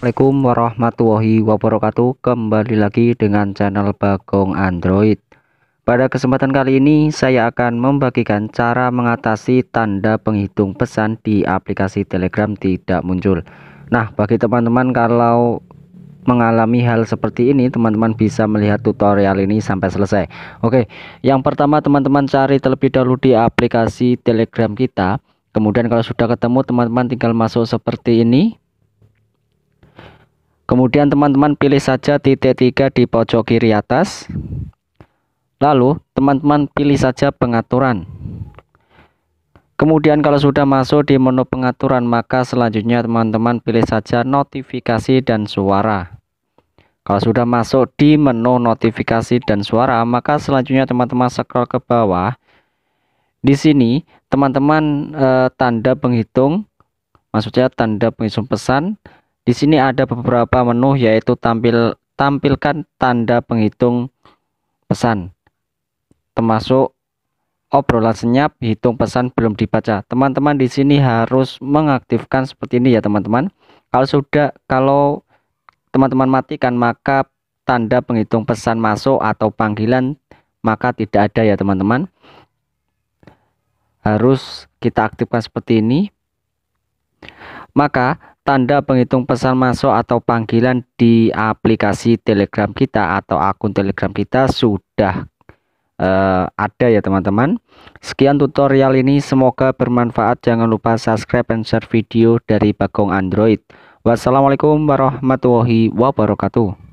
Assalamualaikum warahmatullahi wabarakatuh Kembali lagi dengan channel Bagong Android Pada kesempatan kali ini saya akan membagikan cara mengatasi tanda penghitung pesan di aplikasi telegram tidak muncul Nah bagi teman-teman kalau mengalami hal seperti ini teman-teman bisa melihat tutorial ini sampai selesai Oke yang pertama teman-teman cari terlebih dahulu di aplikasi telegram kita kemudian kalau sudah ketemu teman-teman tinggal masuk seperti ini Kemudian teman-teman pilih saja titik tiga di pojok kiri atas. Lalu teman-teman pilih saja pengaturan. Kemudian kalau sudah masuk di menu pengaturan maka selanjutnya teman-teman pilih saja notifikasi dan suara. Kalau sudah masuk di menu notifikasi dan suara maka selanjutnya teman-teman scroll ke bawah. Di sini teman-teman eh, tanda penghitung maksudnya tanda penghitung pesan di sini ada beberapa menu yaitu tampil tampilkan tanda penghitung pesan termasuk obrolan senyap, hitung pesan belum dibaca. Teman-teman di sini harus mengaktifkan seperti ini ya, teman-teman. Kalau sudah kalau teman-teman matikan maka tanda penghitung pesan masuk atau panggilan maka tidak ada ya, teman-teman. Harus kita aktifkan seperti ini maka tanda penghitung pesan masuk atau panggilan di aplikasi Telegram kita atau akun Telegram kita sudah uh, ada ya teman-teman. Sekian tutorial ini semoga bermanfaat. Jangan lupa subscribe dan share video dari Bagong Android. Wassalamualaikum warahmatullahi wabarakatuh.